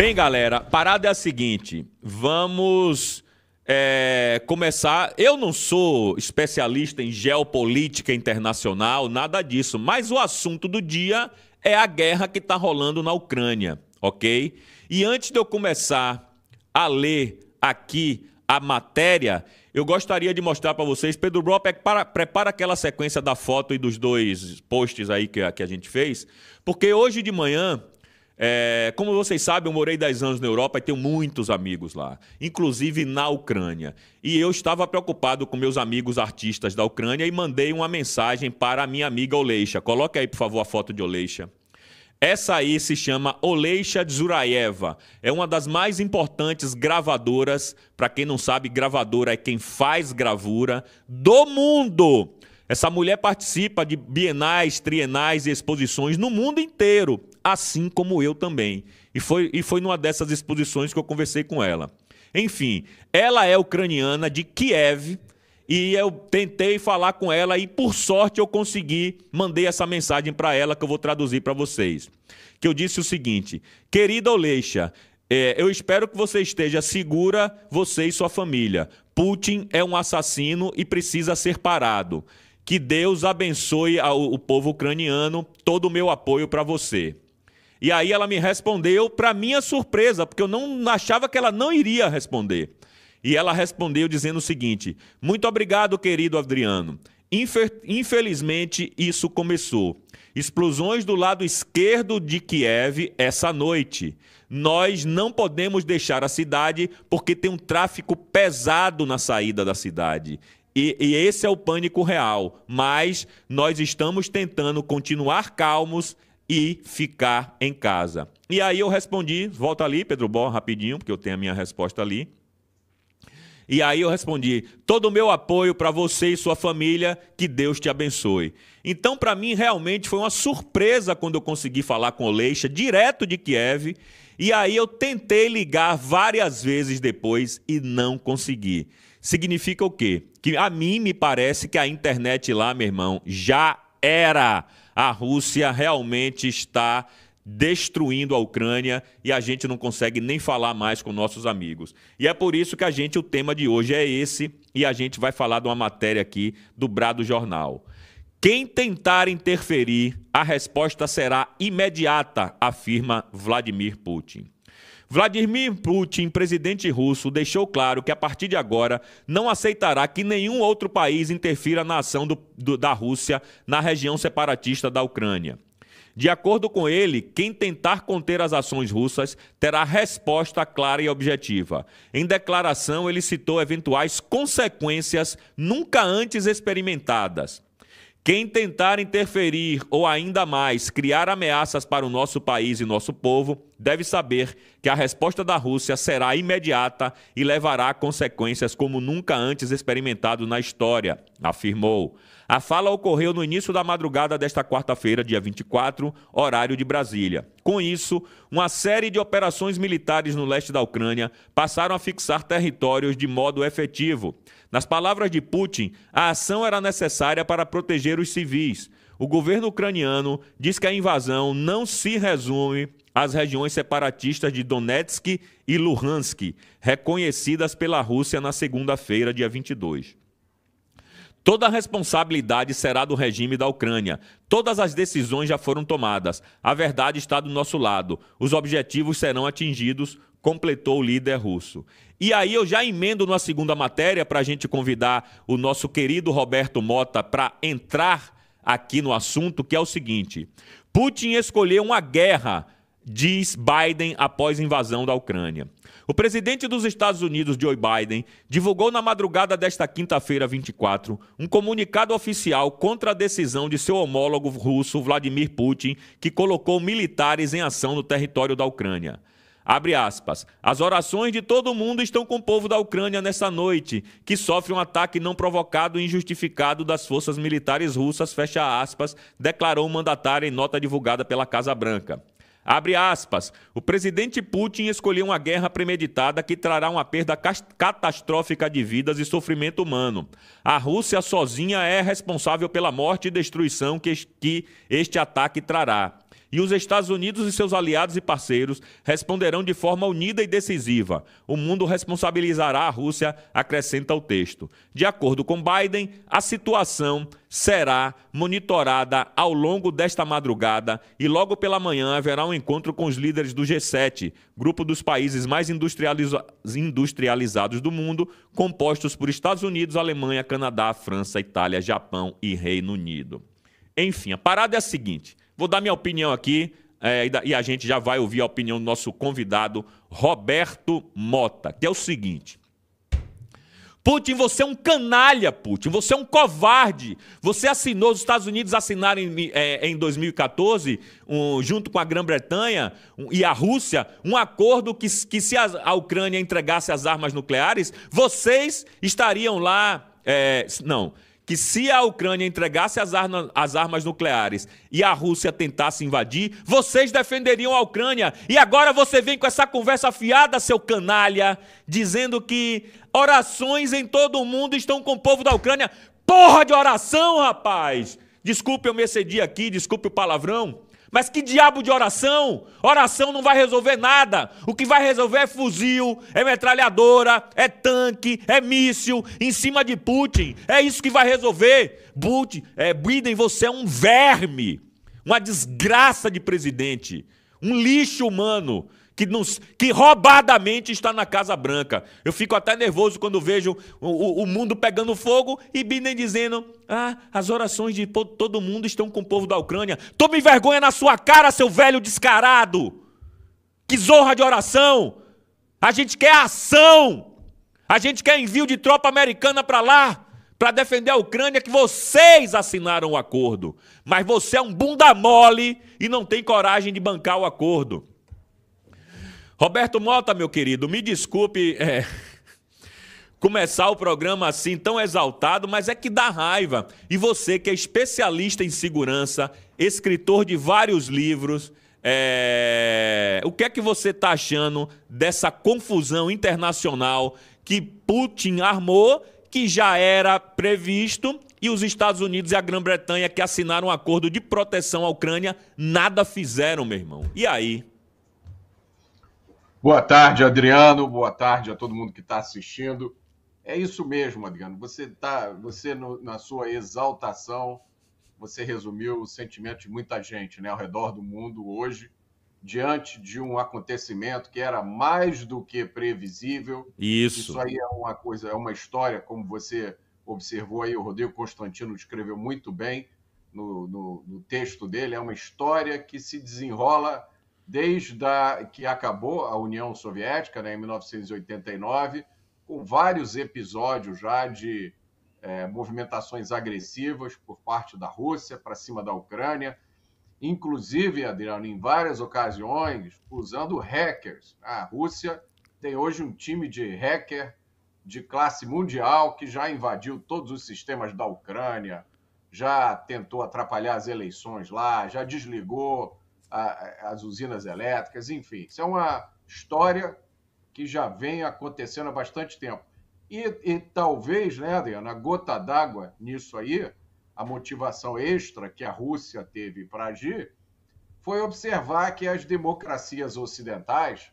Bem, galera, parada é a seguinte: vamos é, começar. Eu não sou especialista em geopolítica internacional, nada disso, mas o assunto do dia é a guerra que está rolando na Ucrânia, ok? E antes de eu começar a ler aqui a matéria, eu gostaria de mostrar para vocês. Pedro Brop, é prepara aquela sequência da foto e dos dois posts aí que que a gente fez, porque hoje de manhã é, como vocês sabem, eu morei 10 anos na Europa e tenho muitos amigos lá, inclusive na Ucrânia. E eu estava preocupado com meus amigos artistas da Ucrânia e mandei uma mensagem para a minha amiga Oleixa. Coloque aí, por favor, a foto de Oleixa. Essa aí se chama Oleixa Dzuraeva. É uma das mais importantes gravadoras, para quem não sabe, gravadora é quem faz gravura do mundo. Essa mulher participa de bienais, trienais e exposições no mundo inteiro assim como eu também. E foi, e foi numa dessas exposições que eu conversei com ela. Enfim, ela é ucraniana de Kiev e eu tentei falar com ela e por sorte eu consegui, mandei essa mensagem para ela que eu vou traduzir para vocês. Que eu disse o seguinte: Querida Oleixa, é, eu espero que você esteja segura, você e sua família. Putin é um assassino e precisa ser parado. Que Deus abençoe ao, o povo ucraniano. Todo o meu apoio para você. E aí ela me respondeu, para minha surpresa, porque eu não achava que ela não iria responder. E ela respondeu dizendo o seguinte: Muito obrigado, querido Adriano. Infelizmente, isso começou. Explosões do lado esquerdo de Kiev essa noite. Nós não podemos deixar a cidade porque tem um tráfico pesado na saída da cidade. E, e, esse é o pânico real. Mas nós estamos tentando continuar calmos e ficar em casa. E aí eu respondi, volta ali, Pedro Bom, rapidinho, porque eu tenho a minha resposta ali. E aí eu respondi: todo o meu apoio para você e sua família, que Deus te abençoe. Então, para mim, realmente foi uma surpresa quando eu consegui falar com o Leixa direto de Kiev. E aí eu tentei ligar várias vezes depois e não consegui. Significa o quê? Que a mim me parece que a internet lá, meu irmão, já era a Rússia realmente está destruindo a Ucrânia e a gente não consegue nem falar mais com nossos amigos. E é por isso que a gente, o tema de hoje é esse, e a gente vai falar de uma matéria aqui do Brado Jornal. Quem tentar interferir, a resposta será imediata, afirma Vladimir Putin. Vladimir Putin, presidente russo, deixou claro que a partir de agora não aceitará que nenhum outro país interfira na ação do, do, da Rússia na região separatista da Ucrânia. De acordo com ele, quem tentar conter as ações russas terá resposta clara e objetiva. Em declaração, ele citou eventuais consequências nunca antes experimentadas. Quem tentar interferir ou ainda mais criar ameaças para o nosso país e nosso povo deve saber que a resposta da Rússia será imediata e levará a consequências como nunca antes experimentado na história, afirmou. A fala ocorreu no início da madrugada desta quarta-feira, dia 24, horário de Brasília. Com isso, uma série de operações militares no leste da Ucrânia passaram a fixar territórios de modo efetivo. Nas palavras de Putin, a ação era necessária para proteger os civis. O governo ucraniano diz que a invasão não se resume as regiões separatistas de Donetsk e Luhansk, reconhecidas pela Rússia na segunda-feira, dia 22. Toda a responsabilidade será do regime da Ucrânia. Todas as decisões já foram tomadas. A verdade está do nosso lado. Os objetivos serão atingidos, completou o líder russo. E aí eu já emendo na segunda matéria para a gente convidar o nosso querido Roberto Mota para entrar aqui no assunto, que é o seguinte: Putin escolheu uma guerra diz Biden após invasão da Ucrânia. O presidente dos Estados Unidos, Joe Biden, divulgou na madrugada desta quinta-feira, 24, um comunicado oficial contra a decisão de seu homólogo russo, Vladimir Putin, que colocou militares em ação no território da Ucrânia. Abre aspas. As orações de todo mundo estão com o povo da Ucrânia nessa noite, que sofre um ataque não provocado e injustificado das forças militares russas, fecha aspas, declarou o mandatário em nota divulgada pela Casa Branca. Abre aspas. O presidente Putin escolheu uma guerra premeditada que trará uma perda catastrófica de vidas e sofrimento humano. A Rússia sozinha é responsável pela morte e destruição que este ataque trará. E os Estados Unidos e seus aliados e parceiros responderão de forma unida e decisiva. O mundo responsabilizará a Rússia, acrescenta o texto. De acordo com Biden, a situação será monitorada ao longo desta madrugada e logo pela manhã haverá um encontro com os líderes do G7, grupo dos países mais industrializa industrializados do mundo, compostos por Estados Unidos, Alemanha, Canadá, França, Itália, Japão e Reino Unido. Enfim, a parada é a seguinte: Vou dar minha opinião aqui é, e a gente já vai ouvir a opinião do nosso convidado, Roberto Mota, que é o seguinte. Putin, você é um canalha, Putin. Você é um covarde. Você assinou, os Estados Unidos assinaram em, é, em 2014, um, junto com a Grã-Bretanha um, e a Rússia, um acordo que, que se a, a, Ucrânia entregasse as armas nucleares, vocês estariam lá. É, não que se a Ucrânia entregasse as, as armas nucleares e a Rússia tentasse invadir, vocês defenderiam a Ucrânia. E agora você vem com essa conversa fiada, seu canalha, dizendo que orações em todo o mundo estão com o povo da Ucrânia. Porra de oração, rapaz! Desculpe eu me excedi aqui, desculpe o palavrão. Mas que diabo de oração? Oração não vai resolver nada. O que vai resolver é fuzil, é metralhadora, é tanque, é míssil em cima de Putin. É isso que vai resolver. Putin, é, Biden, você é um verme, uma desgraça de presidente, um lixo humano que, que roubadamente está na Casa Branca. Eu fico até nervoso quando vejo o, o, o mundo pegando fogo e Biden dizendo: Ah, as orações de todo mundo estão com o povo da Ucrânia. Tome vergonha na sua cara, seu velho descarado! Que zorra de oração! A gente quer ação! A gente quer envio de tropa americana para lá! para defender a Ucrânia que vocês assinaram o acordo. Mas você é um bunda mole e não tem coragem de bancar o acordo. Roberto Mota, meu querido, me desculpe é, começar o programa assim tão exaltado, mas é que dá raiva. E você que é especialista em segurança, escritor de vários livros, é, o que é que você está achando dessa confusão internacional que Putin armou, que já era previsto, e os Estados Unidos e a Grã-Bretanha que assinaram um acordo de proteção à Ucrânia nada fizeram, meu irmão. E aí? Boa tarde, Adriano. Boa tarde a todo mundo que está assistindo. É isso mesmo, Adriano. Você tá, você no, na sua exaltação, você resumiu o sentimento de muita gente, né, ao redor do mundo hoje, diante de um acontecimento que era mais do que previsível. Isso. Isso aí é uma coisa, é uma história, como você observou aí, o Rodrigo Constantino escreveu muito bem no, no, no texto dele. É uma história que se desenrola desde da que acabou a União Soviética, né, em 1989, com vários episódios já de é, movimentações agressivas por parte da Rússia para cima da Ucrânia, inclusive, Adriano, em várias ocasiões, usando hackers. A Rússia tem hoje um time de hacker de classe mundial que já invadiu todos os sistemas da Ucrânia, já tentou atrapalhar as eleições lá, já desligou as usinas elétricas, enfim. Isso é uma história que já vem acontecendo há bastante tempo. E, e talvez, né, Adriano, a gota d'água nisso aí, a motivação extra que a Rússia teve para agir, foi observar que as democracias ocidentais,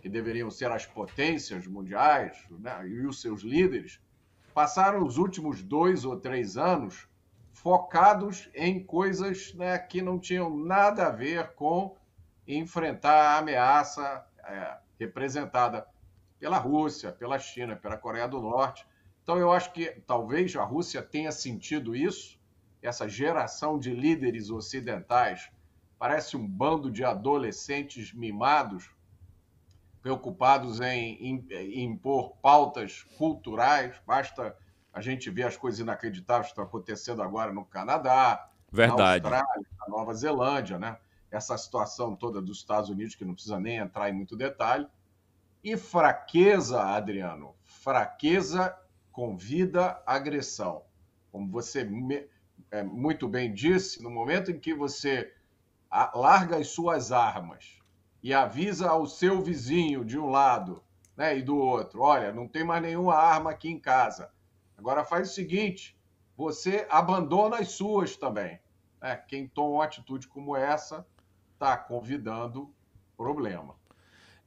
que deveriam ser as potências mundiais né, e os seus líderes, passaram os últimos dois ou três anos focados em coisas né, que não tinham nada a ver com enfrentar a ameaça é, representada pela Rússia, pela China, pela Coreia do Norte. Então, eu acho que talvez a Rússia tenha sentido isso, essa geração de líderes ocidentais. Parece um bando de adolescentes mimados, preocupados em, em impor pautas culturais. Basta a gente vê as coisas inacreditáveis que estão acontecendo agora no Canadá, Verdade. na Austrália, na Nova Zelândia, né? Essa situação toda dos Estados Unidos, que não precisa nem entrar em muito detalhe. E fraqueza, Adriano, fraqueza convida agressão. Como você me, é, muito bem disse, no momento em que você larga as suas armas e avisa ao seu vizinho de um lado né, e do outro: olha, não tem mais nenhuma arma aqui em casa. Agora faz o seguinte: você abandona as suas também. É, quem toma uma atitude como essa está convidando problema.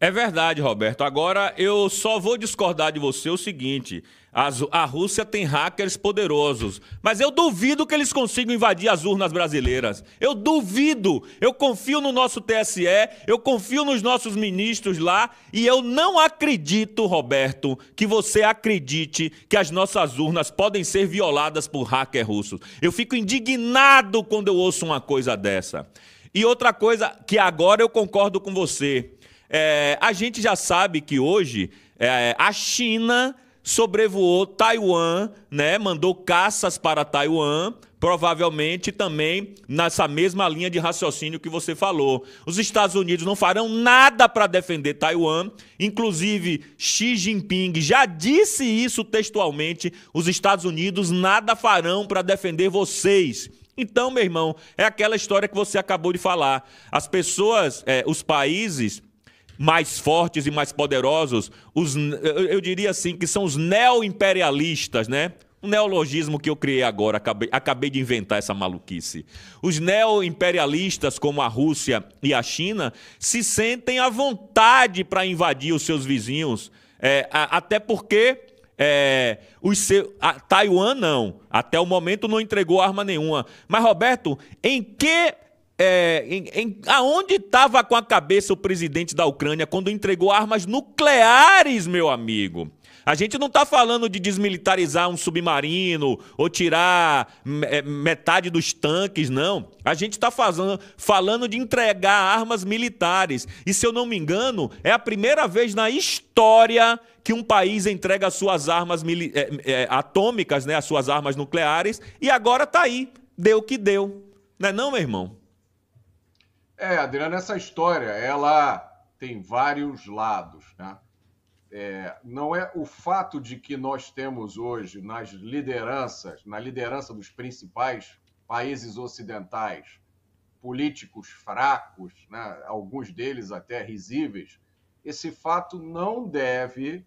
É verdade, Roberto. Agora eu só vou discordar de você o seguinte: as, a Rússia tem hackers poderosos, mas eu duvido que eles consigam invadir as urnas brasileiras. Eu duvido. Eu confio no nosso TSE, eu confio nos nossos ministros lá e eu não acredito, Roberto, que você acredite que as nossas urnas podem ser violadas por hackers russos. Eu fico indignado quando eu ouço uma coisa dessa. E outra coisa que agora eu concordo com você. É, a gente já sabe que hoje é, a China sobrevoou Taiwan, né? Mandou caças para Taiwan, provavelmente também nessa mesma linha de raciocínio que você falou. Os Estados Unidos não farão nada para defender Taiwan, inclusive Xi Jinping já disse isso textualmente: os Estados Unidos nada farão para defender vocês. Então, meu irmão, é aquela história que você acabou de falar. As pessoas, é, os países mais fortes e mais poderosos, os, eu diria assim, que são os neo-imperialistas, né? Um neologismo que eu criei agora, acabei, acabei de inventar essa maluquice. Os neo-imperialistas, como a Rússia e a China, se sentem à vontade para invadir os seus vizinhos, é, a, até porque é, os seu, a, Taiwan não, até o momento não entregou arma nenhuma. Mas, Roberto, em que é, em, em, aonde estava com a cabeça o presidente da Ucrânia quando entregou armas nucleares, meu amigo? A gente não está falando de desmilitarizar um submarino ou tirar é, metade dos tanques, não. A gente está falando de entregar armas militares. E se eu não me engano, é a primeira vez na história que um país entrega suas armas é, é, atômicas, né, as suas armas nucleares, e agora está aí. Deu o que deu. Não é não, meu irmão? É, Adriana, essa história, ela tem vários lados, né? É, não é o fato de que nós temos hoje nas lideranças, na liderança dos principais países ocidentais, políticos fracos, né, alguns deles até risíveis, esse fato não deve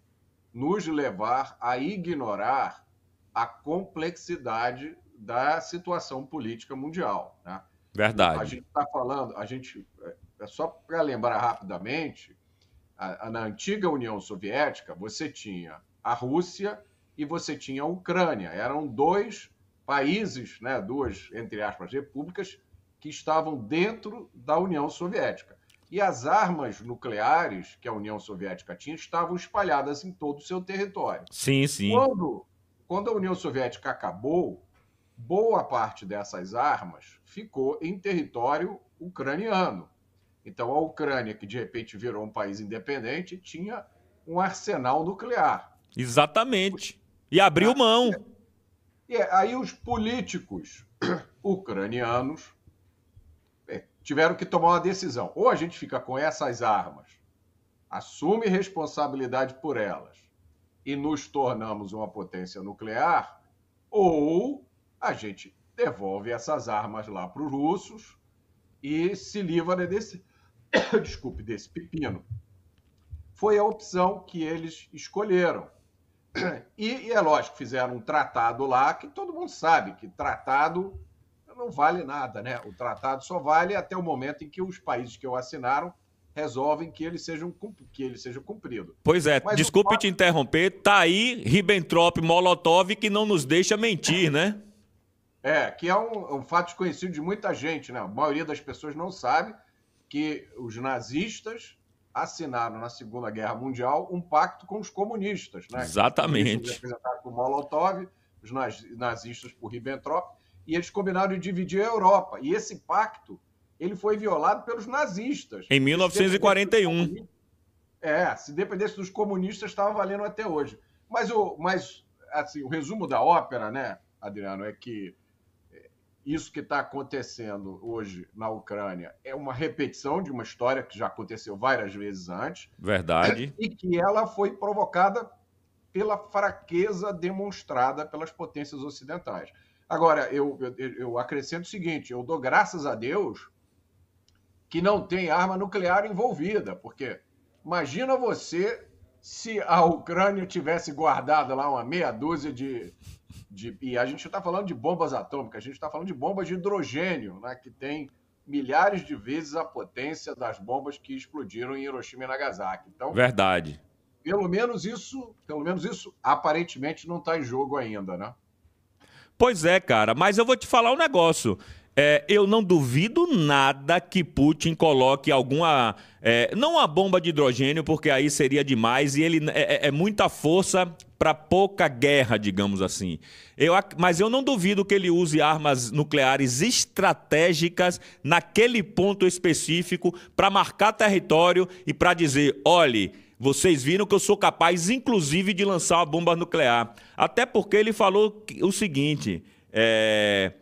nos levar a ignorar a complexidade da situação política mundial. Né? Verdade. A gente está falando, a gente. É, é só para lembrar rapidamente, a, a, na antiga União Soviética, você tinha a Rússia e você tinha a Ucrânia. Eram dois países, né, duas, entre aspas, repúblicas, que estavam dentro da União Soviética. E as armas nucleares que a União Soviética tinha estavam espalhadas em todo o seu território. Sim, sim. Quando, quando a União Soviética acabou, boa parte dessas armas ficou em território ucraniano. Então, a Ucrânia, que de repente virou um país independente, tinha um arsenal nuclear. Exatamente. E abriu mão. E aí, os políticos ucranianos é, tiveram que tomar uma decisão. Ou a gente fica com essas armas, assume responsabilidade por elas e nos tornamos uma potência nuclear, ou a gente devolve essas armas lá para os russos e se livra desse, desculpe, desse pepino. Foi a opção que eles escolheram. E, e é lógico, fizeram um tratado lá, que todo mundo sabe que tratado não vale nada, né? O tratado só vale até o momento em que os países que o assinaram resolvem que ele seja, um, que ele seja cumprido. Pois é, Mas desculpe te interromper, tá aí Ribbentrop, Molotov, que não nos deixa mentir, né? É, que é um, um fato desconhecido de muita gente, né? A maioria das pessoas não sabe que os nazistas assinaram na Segunda Guerra Mundial um pacto com os comunistas, né? Exatamente. Representado por Molotov, os nazistas por Ribbentrop, e eles combinaram de dividir a Europa. E esse pacto ele foi violado pelos nazistas. Em 1941. É, se dependesse dos comunistas, estava valendo até hoje. Mas, o, mas assim, o resumo da ópera, né, Adriano, é que isso que está acontecendo hoje na Ucrânia é uma repetição de uma história que já aconteceu várias vezes antes. Verdade. E que ela foi provocada pela fraqueza demonstrada pelas potências ocidentais. Agora, eu, eu, eu acrescento o seguinte: eu dou graças a Deus que não tem arma nuclear envolvida, porque imagina você se a Ucrânia tivesse guardado lá uma meia dúzia de de, e a gente está falando de bombas atômicas, a gente está falando de bombas de hidrogênio, né, que tem milhares de vezes a potência das bombas que explodiram em Hiroshima e Nagasaki. Então, verdade. Pelo menos isso, pelo menos isso aparentemente não está em jogo ainda, né? Pois é, cara. Mas eu vou te falar um negócio. É, eu não duvido nada que Putin coloque alguma. É, não a bomba de hidrogênio, porque aí seria demais e ele é, é, é muita força para pouca guerra, digamos assim. Eu, mas eu não duvido que ele use armas nucleares estratégicas naquele ponto específico para marcar território e para dizer: olhe. Vocês viram que eu sou capaz, inclusive, de lançar uma bomba nuclear. Até porque ele falou o seguinte: é,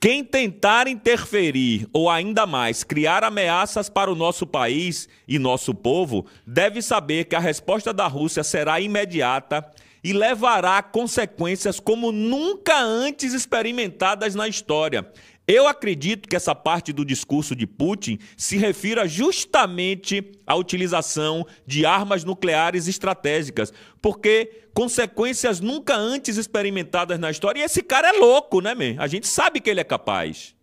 quem tentar interferir ou ainda mais criar ameaças para o nosso país e nosso povo deve saber que a resposta da Rússia será imediata e levará consequências como nunca antes experimentadas na história. Eu acredito que essa parte do discurso de Putin se refira justamente à utilização de armas nucleares estratégicas, porque consequências nunca antes experimentadas na história. E esse cara é louco, né, mesmo? A gente sabe que ele é capaz.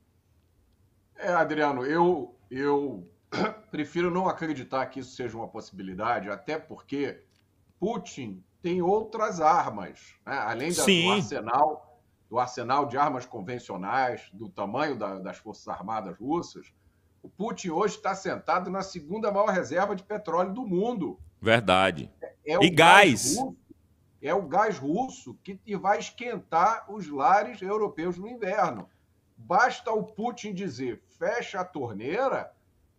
É, Adriano, eu, eu prefiro não acreditar que isso seja uma possibilidade, até porque Putin tem outras armas, né? além da, do arsenal, do arsenal de armas convencionais, do tamanho da, das forças armadas russas. O Putin hoje está sentado na segunda maior reserva de petróleo do mundo. Verdade. É, é e gás. Russo, é o gás russo que vai esquentar os lares europeus no inverno. Basta o Putin dizer fecha a torneira,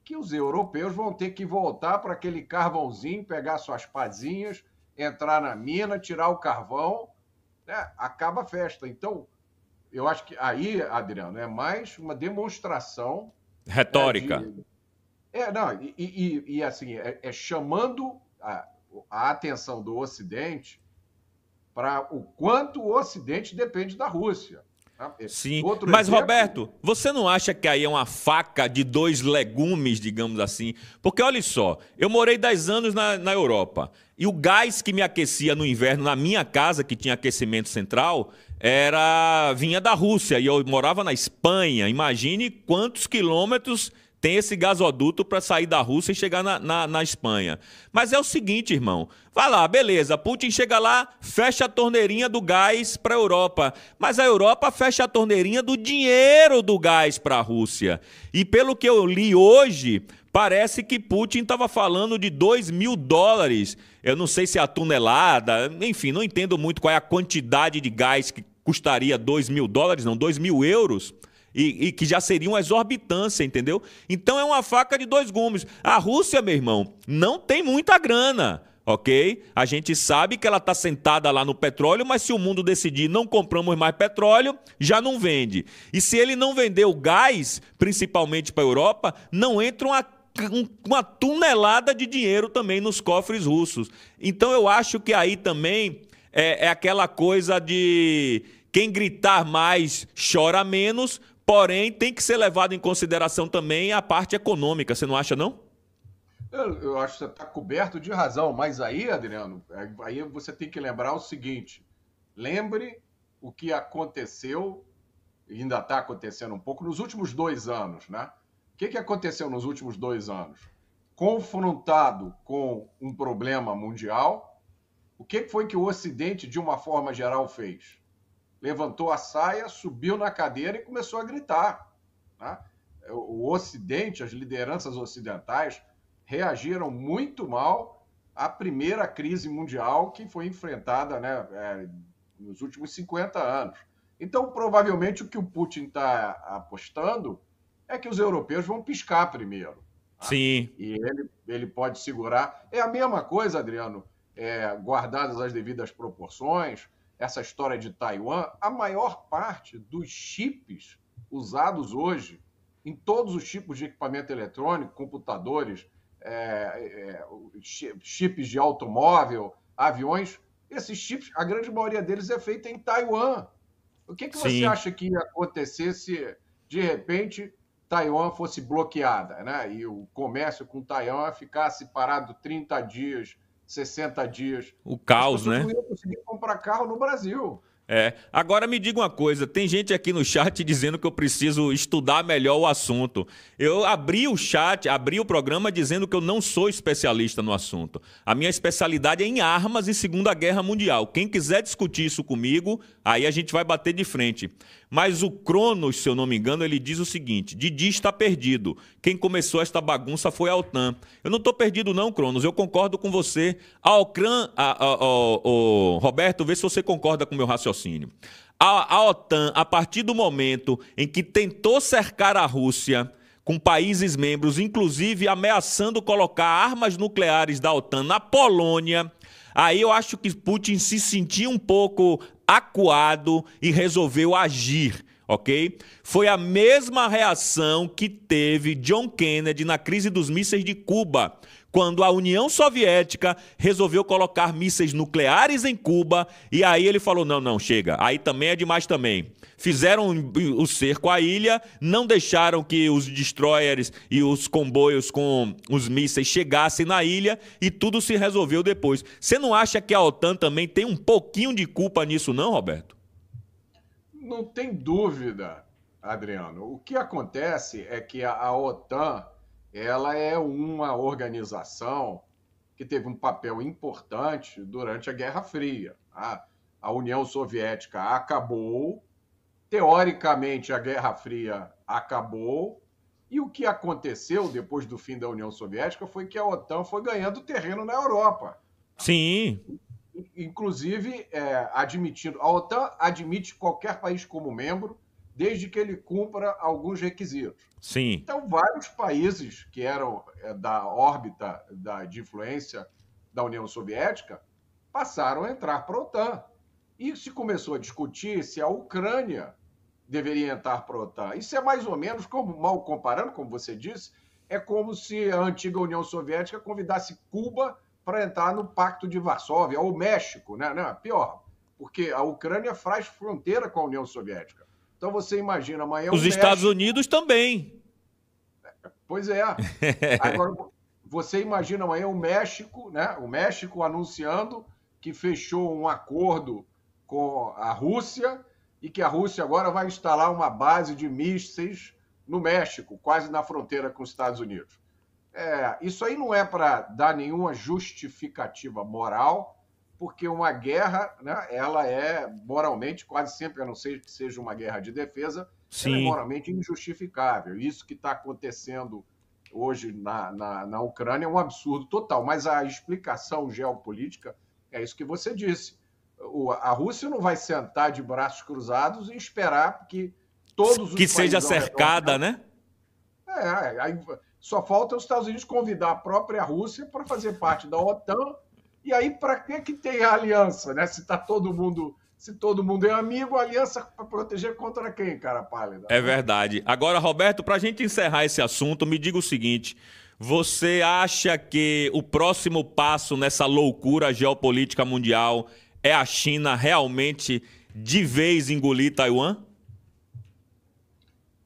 que os europeus vão ter que voltar para aquele carvãozinho, pegar suas pazinhas, entrar na mina, tirar o carvão, né? acaba a festa. Então, eu acho que aí, Adriano, é mais uma demonstração. Né, Retórica. de... É, não, e, e, e assim, é, é chamando a, a atenção do Ocidente para o quanto o Ocidente depende da Rússia. Tá? É Sim, Outro mas exemplo... Roberto, você não acha que aí é uma faca de dois legumes, digamos assim? Porque olha só, eu morei 10 anos na, na Europa e o gás que me aquecia no inverno na minha casa, que tinha aquecimento central, era vinha da Rússia e eu morava na Espanha. Imagine quantos quilômetros tem esse gasoduto para sair da Rússia e chegar na, na, na, Espanha. Mas é o seguinte, irmão. Vai lá, beleza. Putin chega lá, fecha a torneirinha do gás para a Europa. Mas a Europa fecha a torneirinha do dinheiro do gás para a Rússia. E pelo que eu li hoje, parece que Putin estava falando de 2 mil dólares. Eu não sei se é a tonelada, enfim, não entendo muito qual é a quantidade de gás que custaria 2 mil dólares, não, 2 mil euros e, e que já seria uma exorbitância, entendeu? Então é uma faca de dois gumes. A Rússia, meu irmão, não tem muita grana ok? A gente sabe que ela está sentada lá no petróleo, mas se o mundo decidir não compramos mais petróleo, já não vende. E se ele não vender o gás, principalmente para a Europa, não entra uma, uma tunelada de dinheiro também nos cofres russos. Então eu acho que aí também é, é aquela coisa de quem gritar mais chora menos, Porém, tem que ser levado em consideração também a parte econômica, você não acha, não? Eu, eu acho que você está coberto de razão, mas aí, Adriano, é, aí você tem que lembrar o seguinte: lembre o que aconteceu, ainda está acontecendo um pouco, nos últimos dois anos, né? O que, que aconteceu nos últimos dois anos? Confrontado com um problema mundial, o que foi que o Ocidente, de uma forma geral, fez? levantou a saia, subiu na cadeira e começou a gritar. Né? O Ocidente, as lideranças ocidentais, reagiram muito mal à primeira crise mundial que foi enfrentada né, é, nos últimos 50 anos. Então, provavelmente, o que o Putin está apostando é que os europeus vão piscar primeiro. Tá? Sim. E ele, ele pode segurar. É a mesma coisa, Adriano, é, guardadas as devidas proporções, essa história de Taiwan, a maior parte dos chips usados hoje em todos os tipos de equipamento eletrônico, computadores, é, é, chips de automóvel, aviões, esses chips, a grande maioria deles é feita em Taiwan. O que, é que você acha que ia acontecer se, de repente, Taiwan fosse bloqueada, né? E o comércio com Taiwan ficasse parado 30 dias 60 dias. O caos, né? Não ia conseguir comprar carro no Brasil. É. Agora me diga uma coisa: tem gente aqui no chat dizendo que eu preciso estudar melhor o assunto. Eu abri o chat, abri o programa dizendo que eu não sou especialista no assunto. A minha especialidade é em armas e Segunda Guerra Mundial. Quem quiser discutir isso comigo, aí a gente vai bater de frente. Mas o Cronos, se eu não me engano, ele diz o seguinte: Didi está perdido. Quem começou esta bagunça foi a OTAN. Eu não estou perdido, não, Cronos. Eu concordo com você. Alcran, a, a, a, a, Roberto, vê se você concorda com o meu raciocínio. A, a OTAN, a partir do momento em que tentou cercar a Rússia com países membros, inclusive ameaçando colocar armas nucleares da OTAN na Polônia, Aí eu acho que Putin se sentiu um pouco acuado e resolveu agir ok? Foi a mesma reação que teve John Kennedy na crise dos mísseis de Cuba, quando a União Soviética resolveu colocar mísseis nucleares em Cuba, e aí ele falou: não, não, chega, aí também é demais também. Fizeram o cerco à ilha, não deixaram que os destroyers e os comboios com os mísseis chegassem na ilha e tudo se resolveu depois. Você não acha que a OTAN também tem um pouquinho de culpa nisso, não, Roberto? Não tem dúvida, Adriano. O que acontece é que a, a OTAN ela é uma organização que teve um papel importante durante a Guerra Fria. A, tá? a União Soviética acabou, teoricamente a Guerra Fria acabou, e o que aconteceu depois do fim da União Soviética foi que a OTAN foi ganhando terreno na Europa. Sim. Inclusive, é, admitindo. A OTAN admite qualquer país como membro, desde que ele cumpra alguns requisitos. Sim. Então, vários países que eram eh, da órbita da, de influência da União Soviética passaram a entrar para a OTAN. E se começou a discutir se a Ucrânia deveria entrar para a OTAN. Isso é mais ou menos, como, mal comparando, como você disse, é como se a antiga União Soviética convidasse Cuba para entrar no Pacto de Varsóvia, ou México, né? Não, é pior, porque a Ucrânia faz fronteira com a União Soviética. Então você imagina, amanhã. Os Estados Unidos também. Pois é. Agora, você imagina amanhã o México, né? O México anunciando que fechou um acordo com a Rússia e que a Rússia agora vai instalar uma base de mísseis no México, quase na fronteira com os Estados Unidos. É, isso aí não é para dar nenhuma justificativa moral porque uma guerra, né, ela é moralmente, quase sempre, a não ser que seja uma guerra de defesa, é Sim. é moralmente injustificável. Isso que está acontecendo hoje na, na, na Ucrânia é um absurdo total. Mas a explicação geopolítica é isso que você disse. O, a Rússia não vai sentar de braços cruzados e esperar que todos os que seja cercada, redor... né? É, aí só falta os Estados Unidos convidar a própria Rússia para fazer parte da OTAN e aí, para que, que tem a aliança, né? Se tá todo mundo. Se todo mundo é amigo, a aliança para proteger contra quem, cara pálida? É verdade. Agora, Roberto, para a gente encerrar esse assunto, me diga o seguinte: você acha que o próximo passo nessa loucura geopolítica mundial é a China realmente de vez engolir Taiwan?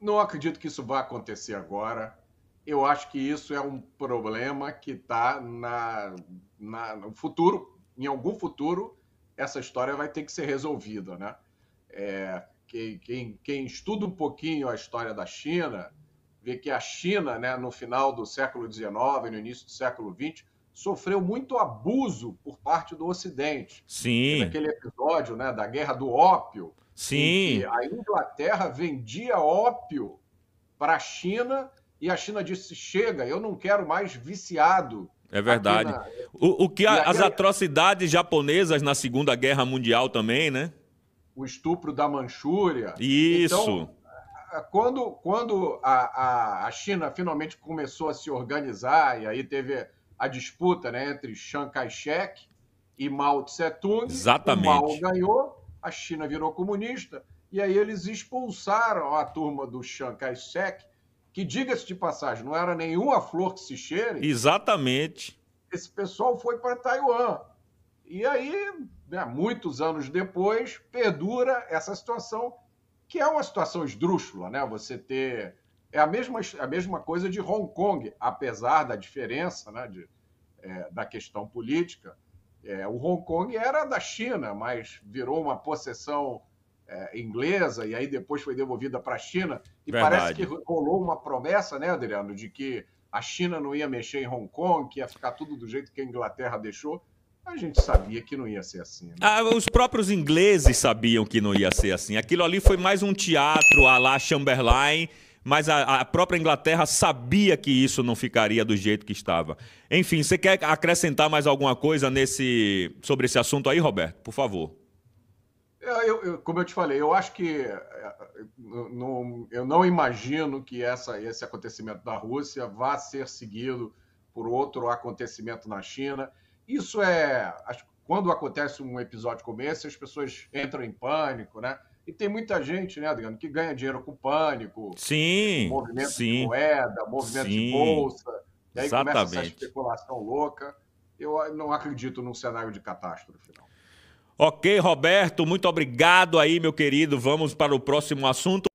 Não acredito que isso vá acontecer agora eu acho que isso é um problema que está na, na, no futuro, em algum futuro, essa história vai ter que ser resolvida, né? É, quem, quem, quem, estuda um pouquinho a história da China vê que a China, né, no final do século XIX, no início do século XX, sofreu muito abuso por parte do Ocidente. Sim. Naquele aquele episódio, né, da Guerra do Ópio. Sim. a Inglaterra vendia ópio para a China e a China disse: chega, eu não quero mais viciado. É verdade. Na... O, o, que a, as atrocidades japonesas na Segunda Guerra Mundial também, né? O estupro da Manchúria. Isso. Então, quando, quando a, a, China finalmente começou a se organizar, e aí teve a disputa né, entre Chiang Kai-shek e Mao Tse-tung, Exatamente. Mao ganhou, a China virou comunista, e aí eles expulsaram a turma do Chiang Kai-shek que diga-se de passagem, não era nenhuma flor que se cheire. Exatamente. Esse pessoal foi para Taiwan. E aí, né, muitos anos depois, perdura essa situação, que é uma situação esdrúxula, né? Você ter. É a mesma, a mesma coisa de Hong Kong, apesar da diferença né, de, é, da questão política. É, o Hong Kong era da China, mas virou uma possessão é, inglesa e aí depois foi devolvida para a China. E Verdade. parece que rolou uma promessa, né, Adriano, de que a China não ia mexer em Hong Kong, que ia ficar tudo do jeito que a Inglaterra deixou. A gente sabia que não ia ser assim. Né? Ah, os próprios ingleses sabiam que não ia ser assim. Aquilo ali foi mais um teatro à la Chamberlain, mas a, a própria Inglaterra sabia que isso não ficaria do jeito que estava. Enfim, você quer acrescentar mais alguma coisa nesse sobre esse assunto aí, Roberto? Por favor. É, eu, eu, como eu te falei, eu acho que é, eu não imagino que essa, esse acontecimento da Rússia vá ser seguido por outro acontecimento na China. Isso é. Quando acontece um episódio como esse, as pessoas entram em pânico, né? E tem muita gente, né, Adriano, que ganha dinheiro com pânico. Sim. Movimento sim, de moeda, movimento sim, de bolsa. E aí exatamente. começa essa especulação louca. Eu não acredito num cenário de catástrofe, não. Ok, Roberto, muito obrigado aí, meu querido. Vamos para o próximo assunto.